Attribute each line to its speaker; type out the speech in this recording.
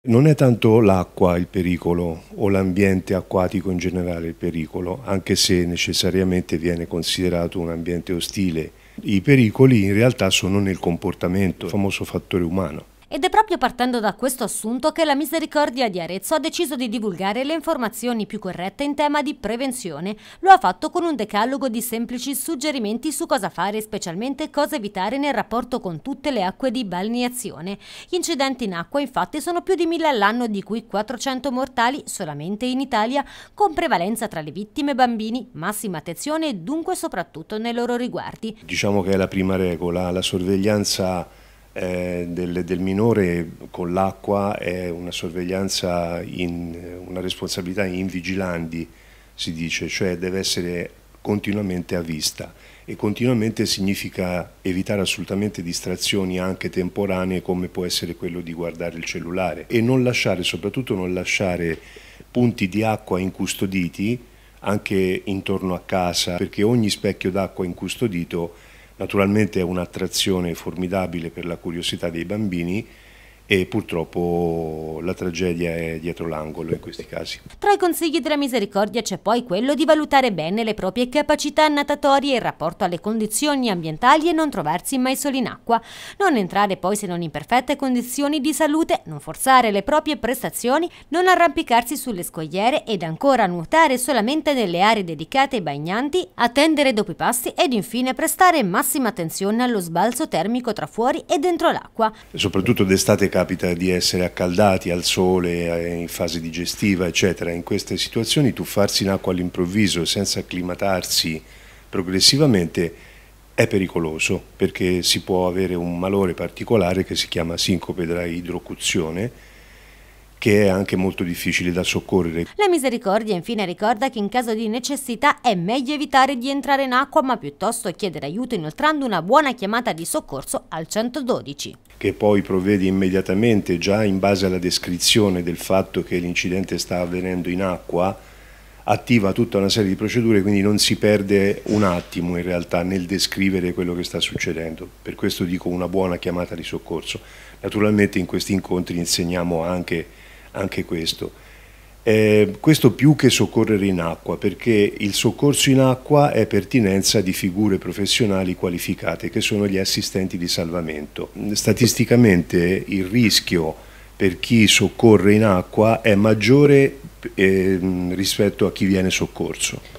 Speaker 1: Non è tanto l'acqua il pericolo o l'ambiente acquatico in generale il pericolo, anche se necessariamente viene considerato un ambiente ostile. I pericoli in realtà sono nel comportamento, il famoso fattore umano.
Speaker 2: Ed è proprio partendo da questo assunto che la Misericordia di Arezzo ha deciso di divulgare le informazioni più corrette in tema di prevenzione. Lo ha fatto con un decalogo di semplici suggerimenti su cosa fare e specialmente cosa evitare nel rapporto con tutte le acque di balneazione. Gli incidenti in acqua infatti sono più di mille all'anno di cui 400 mortali solamente in Italia, con prevalenza tra le vittime bambini, massima attenzione dunque soprattutto nei loro riguardi.
Speaker 1: Diciamo che è la prima regola, la sorveglianza eh, del, del, minore con l'acqua è una sorveglianza, in, una responsabilità in vigilandi, si dice, cioè deve essere continuamente a vista e continuamente significa evitare assolutamente distrazioni anche temporanee come può essere quello di guardare il cellulare e non lasciare, soprattutto non lasciare punti di acqua incustoditi anche intorno a casa perché ogni specchio d'acqua incustodito Naturalmente è un'attrazione formidabile per la curiosità dei bambini e purtroppo la tragedia è dietro l'angolo in questi casi.
Speaker 2: Tra i consigli della misericordia c'è poi quello di valutare bene le proprie capacità natatorie in rapporto alle condizioni ambientali e non trovarsi mai soli in acqua, non entrare poi se non in perfette condizioni di salute, non forzare le proprie prestazioni, non arrampicarsi sulle scogliere ed ancora nuotare solamente nelle aree dedicate ai bagnanti, attendere dopo i passi ed infine prestare massima attenzione allo sbalzo termico tra fuori e dentro l'acqua.
Speaker 1: Soprattutto d'estate capita di essere accaldati al sole, eh, in fase digestiva, eccetera. In queste situazioni tuffarsi in acqua all'improvviso senza acclimatarsi progressivamente è pericoloso perché si può avere un malore particolare che si chiama sincope da idrocuzione che è anche molto difficile da soccorrere.
Speaker 2: La misericordia infine ricorda che in caso di necessità è meglio evitare di entrare in acqua ma piuttosto chiedere aiuto inoltrando una buona chiamata di soccorso al 112.
Speaker 1: Che poi provvede immediatamente già in base alla descrizione del fatto che l'incidente sta avvenendo in acqua attiva tutta una serie di procedure, quindi non si perde un attimo in realtà nel descrivere quello che sta succedendo. Per questo dico una buona chiamata di soccorso. Naturalmente in questi incontri insegniamo anche anche questo. Eh, questo più che soccorrere in acqua, perché il soccorso in acqua è pertinenza di figure professionali qualificate, che sono gli assistenti di salvamento. Statisticamente il rischio per chi soccorre in acqua è maggiore eh, rispetto a chi viene soccorso.